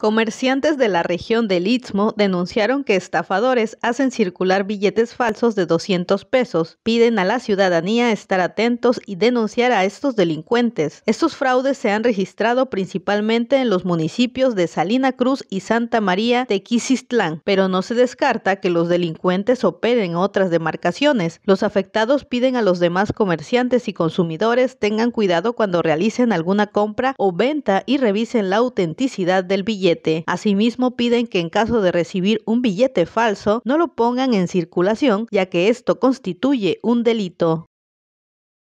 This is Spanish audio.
Comerciantes de la región del Istmo denunciaron que estafadores hacen circular billetes falsos de 200 pesos. Piden a la ciudadanía estar atentos y denunciar a estos delincuentes. Estos fraudes se han registrado principalmente en los municipios de Salina Cruz y Santa María de Quisistlán, pero no se descarta que los delincuentes operen en otras demarcaciones. Los afectados piden a los demás comerciantes y consumidores tengan cuidado cuando realicen alguna compra o venta y revisen la autenticidad del billete. Asimismo, piden que en caso de recibir un billete falso, no lo pongan en circulación, ya que esto constituye un delito.